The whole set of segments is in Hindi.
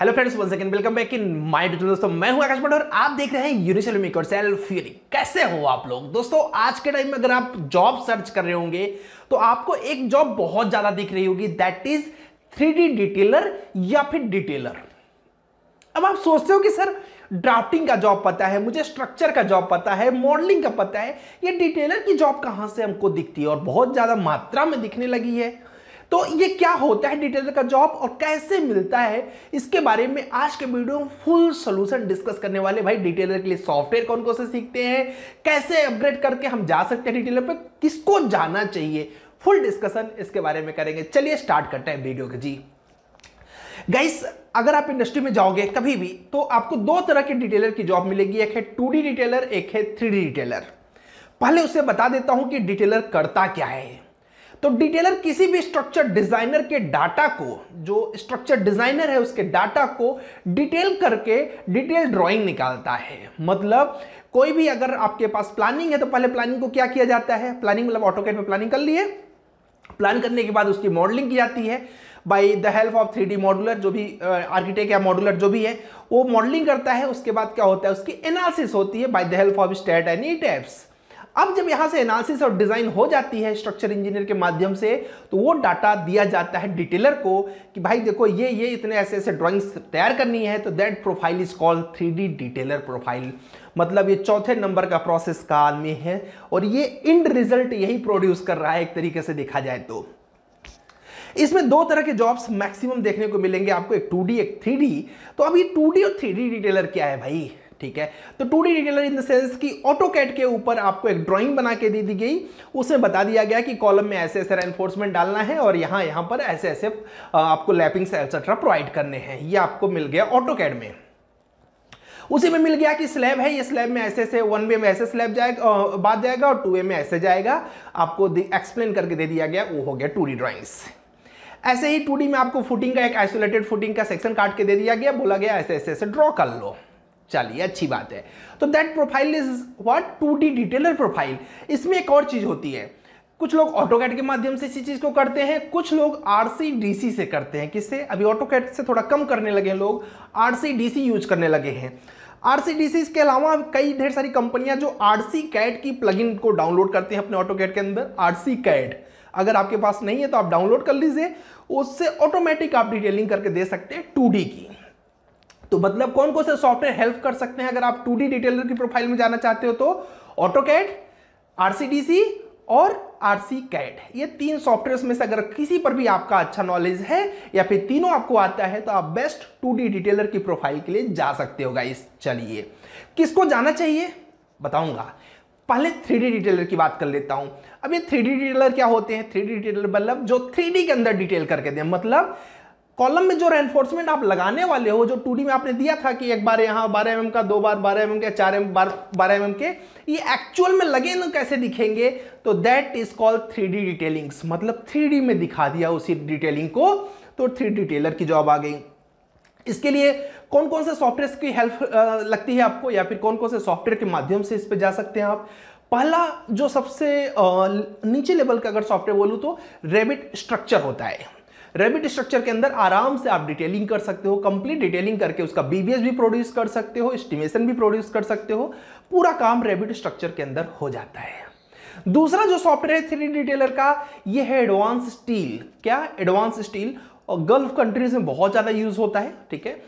hello friends one second welcome back in my detail दोस्तों मैं हूं आकाश और आप देख रहे हैं यूनिशल मेकर सेल फ्यूरी कैसे हो आप लोग दोस्तों आज के टाइम में अगर आप जॉब सर्च कर रहे होंगे तो आपको एक जॉब बहुत ज्यादा दिख रही होगी दैट इज थ्री डिटेलर या फिर डिटेलर अब आप सोचते हो कि सर ड्राफ्टिंग का जॉब पता है मुझे स्ट्रक्चर का जॉब पता है मॉडलिंग का पता है ये डिटेलर की जॉब कहाँ से हमको दिखती है और बहुत ज्यादा मात्रा में दिखने लगी है तो ये क्या होता है डिटेलर का जॉब और कैसे मिलता है इसके बारे में आज के वीडियो में फुल सोल्यूशन डिस्कस करने वाले भाई डिटेलर के लिए सॉफ्टवेयर कौन कौन से सीखते हैं कैसे अपग्रेड करके हम जा सकते हैं डिटेलर पर किसको जाना चाहिए फुल डिस्कशन इसके बारे में करेंगे चलिए स्टार्ट करते हैं वीडियो के जी गाइस अगर आप इंडस्ट्री में जाओगे कभी भी तो आपको दो तरह के डिटेलर की जॉब मिलेगी एक है टू डी डिटेलर एक है थ्री डी डिटेलर पहले उसे बता देता हूं कि डिटेलर करता क्या है तो डिटेलर किसी भी स्ट्रक्चर डिजाइनर के डाटा को जो स्ट्रक्चर डिजाइनर है उसके डाटा को डिटेल करके डिटेल ड्राइंग निकालता है मतलब कोई भी अगर आपके पास प्लानिंग है तो पहले प्लानिंग को क्या किया जाता है प्लानिंग मतलब ऑटोकेट में प्लानिंग कर लिए प्लान करने के बाद उसकी मॉडलिंग की जाती है by the help of three D modeller जो भी आर्किटेक्ट या मॉडुलर जो भी है वो मॉडलिंग करता है उसके बाद क्या होता है उसकी एनालिसिस होती है by the help of STAAD and ETABS अब जब यहां से एनालिसिस और डिज़ाइन हो जाती है स्ट्रक्चर इंजीनियर के माध्यम से तो वो डाटा दिया जाता है डिटेलर को कि भाई देखो ये ये इतने ऐसे ऐसे ड्राइंग्स तैयार करनी है तो that profile is called three detailer profile मतलब ये चौथे नंबर का प्रोसेस का में है और ये इंड रिजल्ट यही प्रोड्यूस कर रहा है एक तरीके से देखा जाए तो इसमें दो तरह के जॉब्स मैक्सिमम देखने को मिलेंगे आपको एक टू एक थ्री तो अब ये टू और थ्री डिटेलर क्या है भाई ठीक है तो two D detailer in the sense कि ऑटो कैट के ऊपर आपको एक ड्राइंग बना के दे दी गई उसमें बता दिया गया कि कॉलम में ऐसे ऐसे एनफोर्समेंट डालना है और यहां यहां पर ऐसे ऐसे आपको लैपिंग्स एक्सेट्रा प्रोवाइड करने हैं ये आपको मिल गया ऑटो कैट में उसी में मिल गया कि स्लैब है ये स्लैब में ऐसे ऐसे वन वे में ऐसे स्लैब जाएगा बात जाएगा और टू वे में ऐसे जाएगा आपको एक्सप्लेन करके दे दिया गया वो हो गया टू डी ड्राइंग्स ऐसे ही टू में आपको फुटिंग का एक आइसोलेटेड फुटिंग का सेक्शन काट के दे दिया गया बोला गया ऐसे ऐसे ऐसे ड्रॉ कर लो चलिए अच्छी बात है तो that profile is what two D detailer profile इसमें एक और चीज़ होती है कुछ लोग ऑटोकैट के माध्यम से इसी चीज़ को करते हैं कुछ लोग आर से करते हैं किससे अभी ऑटोकैट से थोड़ा कम करने लगे हैं लोग आर यूज करने लगे हैं आर के अलावा कई ढेर सारी कंपनियां जो आर कैट की प्लगइन को डाउनलोड करते हैं अपने ऑटोकैट के अंदर आर कैट अगर आपके पास नहीं है तो आप डाउनलोड कर लीजिए उससे ऑटोमेटिक आप डिटेलिंग करके दे सकते हैं टू की तो मतलब कौन कौन से सॉफ्टवेयर हेल्प कर सकते हैं अगर आप टू डी डिटेलर की प्रोफाइल में जाना चाहते हो तो ऑटो कैट आरसीडीसी और आर सी कैट ये तीन सॉफ्टवेयर में से अगर किसी पर भी आपका अच्छा नॉलेज है या फिर तीनों आपको आता है तो आप बेस्ट टू डी डिटेलर की प्रोफाइल के लिए जा सकते हो गाइस चलिए किसको जाना चाहिए बताऊंगा पहले थ्री डी डिटेलर की बात कर लेता हूं अब ये थ्री डी डिटेलर क्या होते हैं थ्री डी डिटेलर मतलब जो थ्री डी के अंदर डिटेल करके दें मतलब कॉलम में जो रेनफोर्समेंट आप लगाने वाले हो जो टू में आपने दिया था कि एक बार यहाँ बारह एम mm का दो बार बारह एम mm के चार एम mm, बार बारह एम mm के ये एक्चुअल में लगे ना कैसे दिखेंगे तो that is called three D detailings मतलब थ्री में दिखा दिया उसी डिटेलिंग को तो थ्री डी टेलर की जॉब आ गई इसके लिए कौन कौन से सॉफ्टवेयर की हेल्प लगती है आपको या फिर कौन कौन से सॉफ्टवेयर के माध्यम से इस पर जा सकते हैं आप पहला जो सबसे नीचे लेवल का अगर सॉफ्टवेयर बोलूँ तो रेबिट स्ट्रक्चर होता है रेबिट स्ट्रक्चर के अंदर आराम से आप डिटेलिंग कर सकते हो कंप्लीट डिटेलिंग करके उसका बीबीएस भी प्रोड्यूस कर सकते हो एस्टिमेशन भी प्रोड्यूस कर सकते हो पूरा काम रेबिट स्ट्रक्चर के अंदर हो जाता है दूसरा जो सॉफ्टवेयर है थ्री डिटेलर का ये है एडवांस स्टील क्या एडवांस स्टील और गल्फ कंट्रीज में बहुत ज़्यादा यूज होता है ठीक है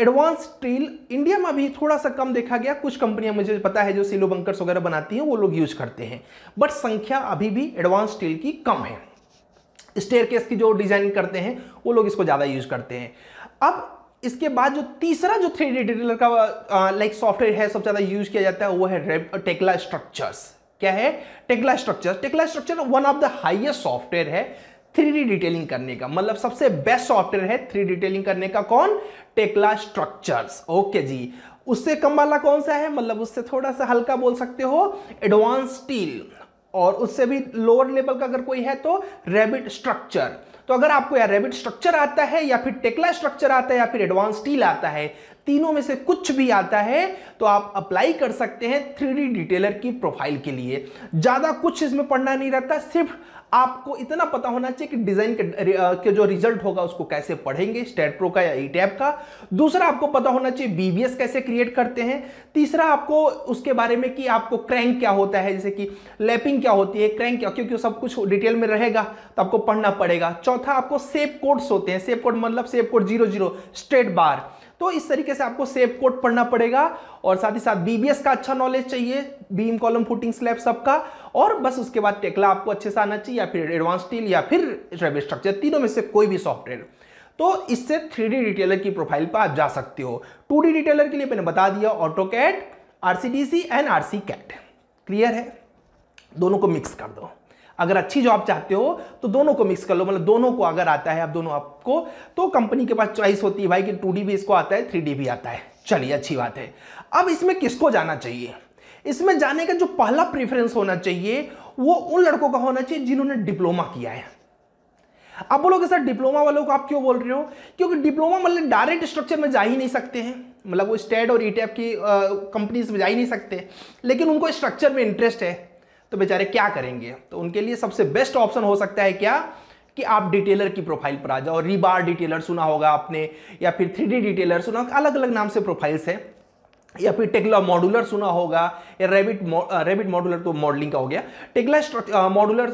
एडवांस स्टील इंडिया में अभी थोड़ा सा कम देखा गया कुछ कंपनियां मुझे पता है जो सिलो बंकर्स वगैरह बनाती हैं वो लोग यूज करते हैं बट संख्या अभी भी एडवांस स्टील की कम है स्टेयर केस की जो डिजाइन करते हैं वो लोग इसको ज़्यादा यूज करते हैं अब इसके बाद जो तीसरा जो थ्री डी डिटेलर का लाइक सॉफ्टवेयर है सबसे ज़्यादा यूज किया जाता है वो है टेक्ला स्ट्रक्चर्स क्या है Tekla structure Tekla structure one of the highest software है थ्री डिटेलिंग करने का मतलब सबसे बेस्ट सॉफ्टवेयर है थ्री डिटेलिंग करने का कौन टेक्ला स्ट्रक्चर्स ओके जी उससे कम वाला कौन सा है मतलब उससे थोड़ा सा हल्का बोल सकते हो एडवांस स्टील और उससे भी लोअर लेवल का अगर कोई है तो रेबिट स्ट्रक्चर तो अगर आपको या रेबिट स्ट्रक्चर आता है या फिर टेक्ला स्ट्रक्चर आता है या फिर एडवांस स्टील आता है तीनों में से कुछ भी आता है तो आप अप्लाई कर सकते हैं थ्री डिटेलर की प्रोफाइल के लिए ज़्यादा कुछ इसमें पढ़ना नहीं रहता सिर्फ आपको इतना पता होना चाहिए कि डिजाइन के के जो रिजल्ट होगा उसको कैसे पढ़ेंगे स्टेट प्रो का या ई e टैप का दूसरा आपको पता होना चाहिए बीबीएस कैसे क्रिएट करते हैं तीसरा आपको उसके बारे में कि आपको क्रैंक क्या होता है जैसे कि लैपिंग क्या होती है क्रैंक क्या क्योंकि सब कुछ डिटेल में रहेगा तो आपको पढ़ना पड़ेगा चौथा चौथा आपको सेव कोड्स होते हैं सेव कोड मतलब save code zero zero state बार तो इस तरीके से आपको सेव कोड पढ़ना पड़ेगा और साथ ही साथ बीबीएस का अच्छा नॉलेज चाहिए बीम कॉलम फुटिंग स्लैब सबका और बस उसके बाद टेकला आपको अच्छे से आना चाहिए या फिर एडवांस स्टील या फिर रेब स्ट्रक्चर तीनों में से कोई भी सॉफ्टवेयर तो इससे थ्री डी रिटेलर की प्रोफाइल पर आप जा सकते हो टू डी रिटेलर के लिए मैंने बता दिया AutoCAD RCDC and RC CAD clear है दोनों को मिक्स कर दो अगर अच्छी जॉब चाहते हो तो दोनों को मिक्स कर लो मतलब दोनों को अगर आता है आप दोनों आपको तो कंपनी के पास चॉइस होती है भाई कि टू भी इसको आता है थ्री भी आता है चलिए अच्छी बात है अब इसमें किसको जाना चाहिए इसमें जाने का जो पहला प्रेफरेंस होना चाहिए वो उन लड़कों का होना चाहिए जिन्होंने डिप्लोमा किया है आप बोलोगे सर डिप्लोमा वालों को आप क्यों बोल रहे हो क्योंकि डिप्लोमा मतलब डायरेक्ट स्ट्रक्चर में जा ही नहीं सकते हैं मतलब वो स्टेट और ई e की कंपनीज में जा ही नहीं सकते लेकिन उनको स्ट्रक्चर में इंटरेस्ट है तो बेचारे क्या करेंगे तो उनके लिए सबसे बेस्ट ऑप्शन हो सकता है क्या कि आप डिटेलर की प्रोफाइल पर आ जाओ रीबार डिटेलर सुना होगा आपने या फिर थ्री डिटेलर सुना होगा अलग अलग नाम से प्रोफाइल्स है या फिर टेक्ला मॉडुलर सुना होगा या रेबिट रेबिट मॉडुलर तो मॉडलिंग का हो गया टेक्ला मॉडुलर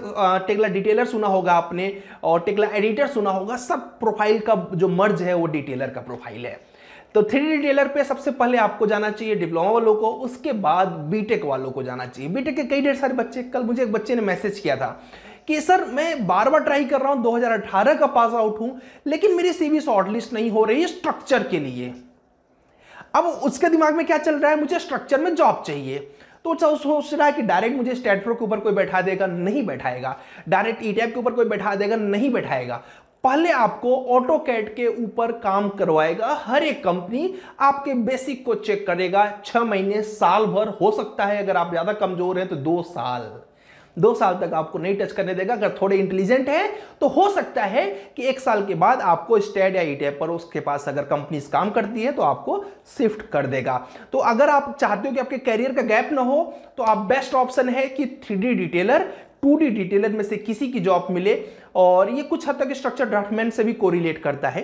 टेक्ला डिटेलर सुना होगा आपने और टेक्ला एडिटर सुना होगा सब प्रोफाइल का जो मर्ज है वो डिटेलर का प्रोफाइल है तो थ्री टेलर पे सबसे पहले आपको जाना चाहिए डिप्लोमा वालों को उसके बाद बीटेक वालों को जाना चाहिए बीटेक के कई ढेर सारे बच्चे कल मुझे एक बच्चे ने मैसेज किया था कि सर मैं बार बार ट्राई कर रहा हूं 2018 का पास आउट हूं लेकिन मेरी सीवी शॉर्टलिस्ट नहीं हो रही है स्ट्रक्चर के लिए अब उसके दिमाग में क्या चल रहा है मुझे स्ट्रक्चर में जॉब चाहिए तो सोच रहा है कि डायरेक्ट मुझे स्टेट प्रो के ऊपर कोई बैठा देगा नहीं बैठाएगा डायरेक्ट ई टैप के ऊपर कोई बैठा देगा नहीं बैठाएगा पहले आपको ऑटो कैट के ऊपर काम करवाएगा हर एक कंपनी आपके बेसिक को चेक करेगा छह महीने साल भर हो सकता है अगर आप ज्यादा कमजोर हैं तो दो साल दो साल तक आपको नहीं टच करने देगा अगर थोड़े इंटेलिजेंट है तो हो सकता है कि एक साल के बाद आपको स्टेड या ईटैप e पर उसके पास अगर कंपनीज काम करती है तो आपको शिफ्ट कर देगा तो अगर आप चाहते हो कि आपके कैरियर का गैप ना हो तो आप बेस्ट ऑप्शन है कि थ्री डिटेलर टू डिटेलर में से किसी की जॉब मिले और ये कुछ हद तक स्ट्रक्चर डेवलपमेंट से भी कोरिलेट करता है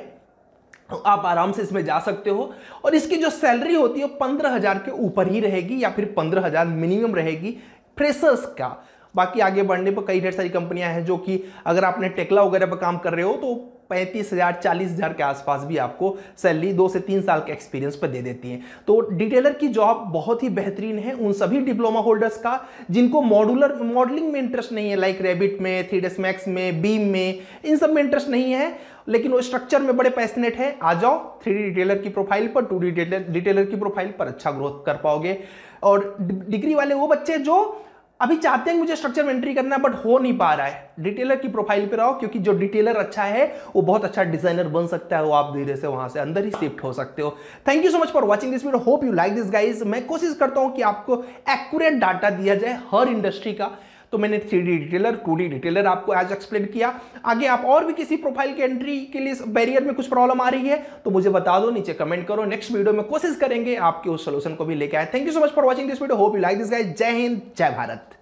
तो आप आराम से इसमें जा सकते हो और इसकी जो सैलरी होती है वो पंद्रह हज़ार के ऊपर ही रहेगी या फिर पंद्रह हज़ार मिनिमम रहेगी फ्रेशर्स का बाकी आगे बढ़ने पर कई ढेर सारी कंपनियां हैं जो कि अगर आपने टेकला वगैरह पर काम कर रहे हो तो पैंतीस हज़ार चालीस हज़ार के आसपास भी आपको सैलरी दो से तीन साल के एक्सपीरियंस पर दे देती हैं तो डिटेलर की जॉब बहुत ही बेहतरीन है उन सभी डिप्लोमा होल्डर्स का जिनको मॉडुलर मॉडलिंग में इंटरेस्ट नहीं है लाइक रेबिट में थ्री मैक्स में बीम में इन सब में इंटरेस्ट नहीं है लेकिन वो स्ट्रक्चर में बड़े पैसनेट है आ जाओ थ्री डिटेलर की प्रोफाइल पर टू डिटेलर डिटेलर की प्रोफाइल पर अच्छा ग्रोथ कर पाओगे और डिग्री वाले वो बच्चे जो अभी चाहते हैं मुझे स्ट्रक्चर में एंट्री करना बट हो नहीं पा रहा है डिटेलर की प्रोफाइल पे रहो क्योंकि जो डिटेलर अच्छा है वो बहुत अच्छा डिजाइनर बन सकता है वो आप धीरे से वहां से अंदर ही शिफ्ट हो सकते हो thank you so much for watching this video hope you like this guys मैं कोशिश करता हूँ कि आपको एक्यूरेट डाटा दिया जाए हर इंडस्ट्री का तो मैंने three D detailer two D detailer आपको एज एक्सप्लेन किया आगे आप और भी किसी प्रोफाइल के एंट्री के लिए बैरियर में कुछ प्रॉब्लम आ रही है तो मुझे बता दो नीचे कमेंट करो नेक्स्ट वीडियो में कोशिश करेंगे आपके उस सोल्यूशन को भी लेके आए thank you so much for watching this video hope you like this guys जय हिंद जय भारत